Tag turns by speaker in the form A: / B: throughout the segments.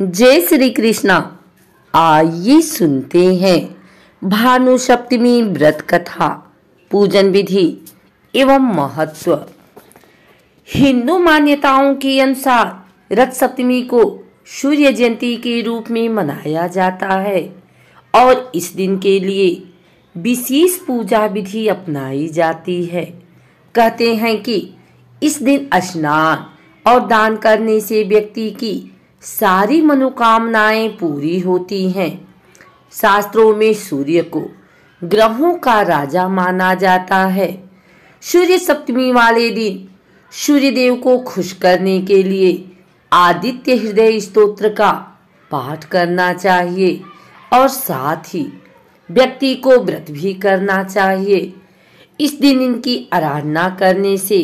A: जय श्री कृष्णा आइए सुनते हैं भानु सप्तमी व्रत कथा पूजन विधि एवं महत्व हिंदू मान्यताओं के अनुसार रथ सप्तमी को सूर्य जयंती के रूप में मनाया जाता है और इस दिन के लिए विशेष पूजा विधि अपनाई जाती है कहते हैं कि इस दिन स्नान और दान करने से व्यक्ति की सारी मनोकामनाएं पूरी होती हैं शास्त्रों में सूर्य को ग्रहों का राजा माना जाता है सूर्य सप्तमी वाले दिन सूर्यदेव को खुश करने के लिए आदित्य हृदय स्त्रोत्र का पाठ करना चाहिए और साथ ही व्यक्ति को व्रत भी करना चाहिए इस दिन इनकी आराधना करने से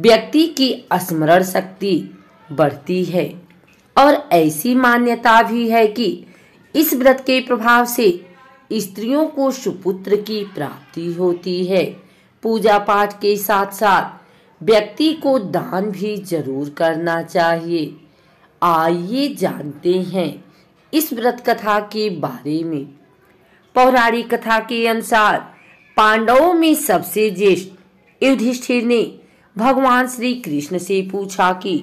A: व्यक्ति की स्मरण शक्ति बढ़ती है और ऐसी मान्यता भी है कि इस व्रत के प्रभाव से स्त्रियों को सुपुत्र की प्राप्ति होती है पूजा पाठ के साथ साथ व्यक्ति को दान भी जरूर करना चाहिए आइए जानते हैं इस व्रत कथा के बारे में पौराणिक कथा के अनुसार पांडवों में सबसे ज्येष्ठ युधिष्ठिर ने भगवान श्री कृष्ण से पूछा कि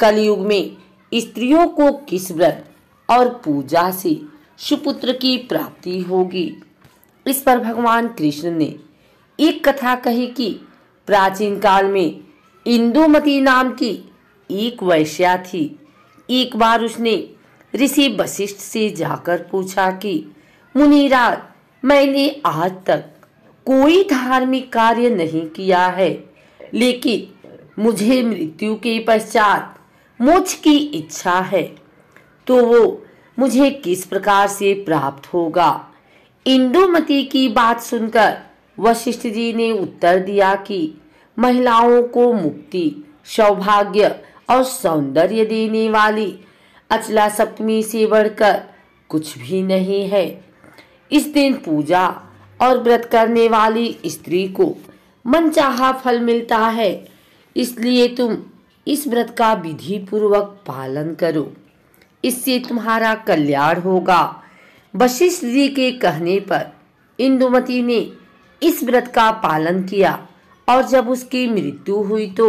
A: कलयुग में स्त्रियों को किस व्रत और पूजा से सुपुत्र की प्राप्ति होगी इस पर भगवान कृष्ण ने एक कथा कही कि प्राचीन काल में इंदुमती नाम की एक वैश्या थी एक बार उसने ऋषि वशिष्ठ से जाकर पूछा कि मुनिराज मैंने आज तक कोई धार्मिक कार्य नहीं किया है लेकिन मुझे मृत्यु के पश्चात मुझ की इच्छा है तो वो मुझे किस प्रकार से प्राप्त होगा इंदुमती की बात सुनकर वशिष्ठ जी ने उत्तर दिया कि महिलाओं को मुक्ति सौभाग्य और सौंदर्य देने वाली अचला सप्तमी से बढ़कर कुछ भी नहीं है इस दिन पूजा और व्रत करने वाली स्त्री को मनचाहा फल मिलता है इसलिए तुम इस व्रत का विधि पूर्वक पालन करो इससे तुम्हारा कल्याण होगा वशिष्ठ जी के कहने पर इंदुमती ने इस व्रत का पालन किया और जब उसकी मृत्यु हुई तो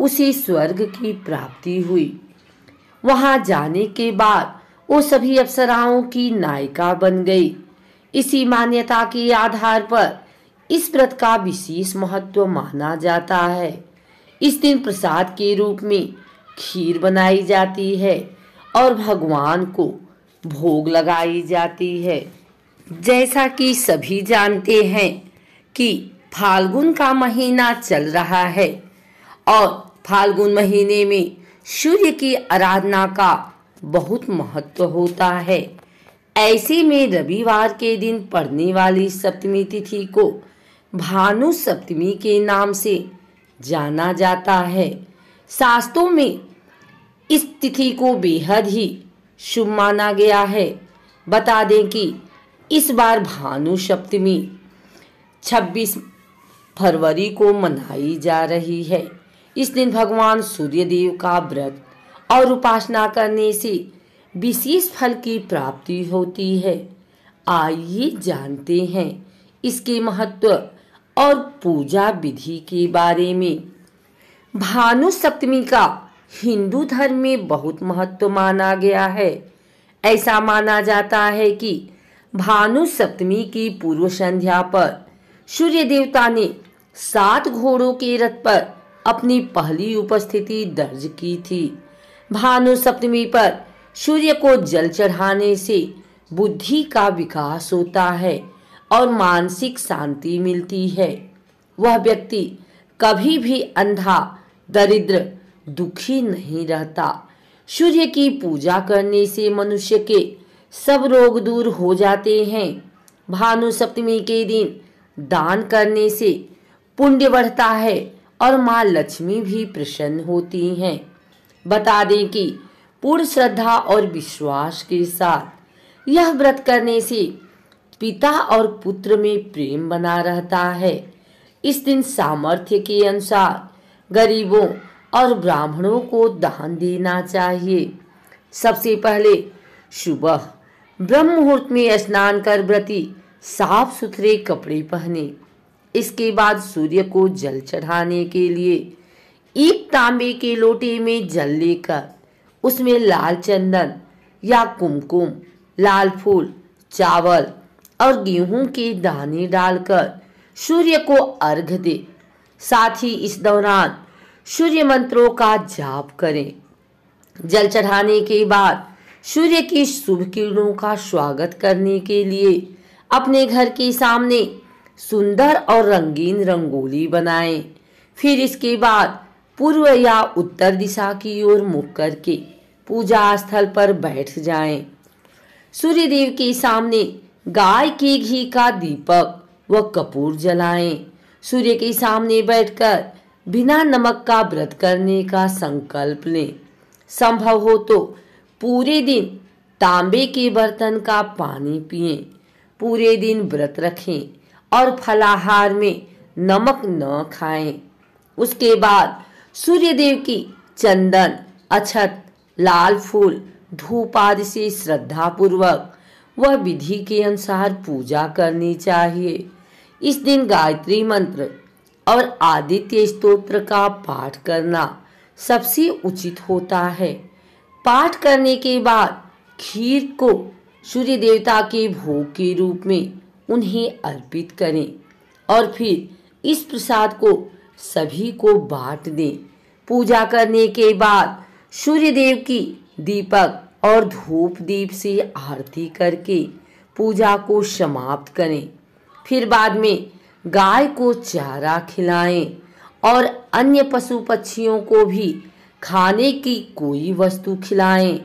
A: उसे स्वर्ग की प्राप्ति हुई वहां जाने के बाद वो सभी अप्सराओं की नायिका बन गई इसी मान्यता के आधार पर इस व्रत का विशेष महत्व माना जाता है इस दिन प्रसाद के रूप में खीर बनाई जाती है और भगवान को भोग लगाई जाती है जैसा कि सभी जानते हैं कि फाल्गुन का महीना चल रहा है और फाल्गुन महीने में सूर्य की आराधना का बहुत महत्व होता है ऐसे में रविवार के दिन पड़ने वाली सप्तमी तिथि को भानु सप्तमी के नाम से जाना जाता है शास्त्रों में इस तिथि को बेहद ही शुभ माना गया है बता दें कि इस बार भानु सप्तमी 26 फरवरी को मनाई जा रही है इस दिन भगवान सूर्य देव का व्रत और उपासना करने से विशेष फल की प्राप्ति होती है आइए जानते हैं इसके महत्व और पूजा विधि के बारे में भानु सप्तमी का हिंदू धर्म में बहुत महत्व माना गया है ऐसा माना जाता है कि भानु सप्तमी की पूर्व संध्या पर सूर्य देवता ने सात घोड़ों के रथ पर अपनी पहली उपस्थिति दर्ज की थी भानु सप्तमी पर सूर्य को जल चढ़ाने से बुद्धि का विकास होता है और मानसिक शांति मिलती है वह व्यक्ति कभी भी अंधा दरिद्र दुखी नहीं रहता सूर्य की पूजा करने से मनुष्य के सब रोग दूर हो जाते हैं भानु सप्तमी के दिन दान करने से पुण्य बढ़ता है और माँ लक्ष्मी भी प्रसन्न होती हैं बता दें कि पूर्ण श्रद्धा और विश्वास के साथ यह व्रत करने से पिता और पुत्र में प्रेम बना रहता है इस दिन सामर्थ्य के अनुसार गरीबों और ब्राह्मणों को दान देना चाहिए सबसे पहले सुबह ब्रह्म मुहूर्त में स्नान कर व्रती साफ सुथरे कपड़े पहने इसके बाद सूर्य को जल चढ़ाने के लिए एक तांबे के लोटे में जल लेकर उसमें लाल चंदन या कुमकुम लाल फूल चावल और गेहूं के दाने डालकर सूर्य को अर्घ दे साथ ही इस दौरान सूर्य मंत्रों का जाप करें जल चढ़ाने के बाद सूर्य की शुभ किरणों का स्वागत करने के लिए अपने घर के सामने सुंदर और रंगीन रंगोली बनाएं। फिर इसके बाद पूर्व या उत्तर दिशा की ओर मुख करके पूजा स्थल पर बैठ जाएं। सूर्य देव के सामने गाय के घी का दीपक व कपूर जलाएं सूर्य के सामने बैठकर बिना नमक का व्रत करने का संकल्प लें संभव हो तो पूरे दिन तांबे के बर्तन का पानी पिए पूरे दिन व्रत रखें और फलाहार में नमक न खाएं उसके बाद सूर्यदेव की चंदन अक्षत लाल फूल धूप आदि से श्रद्धापूर्वक वह विधि के अनुसार पूजा करनी चाहिए इस दिन गायत्री मंत्र और आदित्य स्त्रोत्र का पाठ करना सबसे उचित होता है पाठ करने के बाद खीर को सूर्य देवता के भोग के रूप में उन्हें अर्पित करें और फिर इस प्रसाद को सभी को बांट दें पूजा करने के बाद सूर्य देव की दीपक और धूप दीप से आरती करके पूजा को समाप्त करें फिर बाद में गाय को चारा खिलाएं और अन्य पशु पक्षियों को भी खाने की कोई वस्तु खिलाएं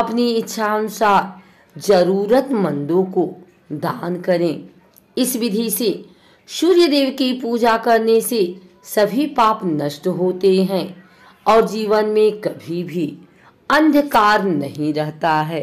A: अपनी इच्छानुसार जरूरतमंदों को दान करें इस विधि से सूर्य देव की पूजा करने से सभी पाप नष्ट होते हैं और जीवन में कभी भी अंधकार नहीं रहता है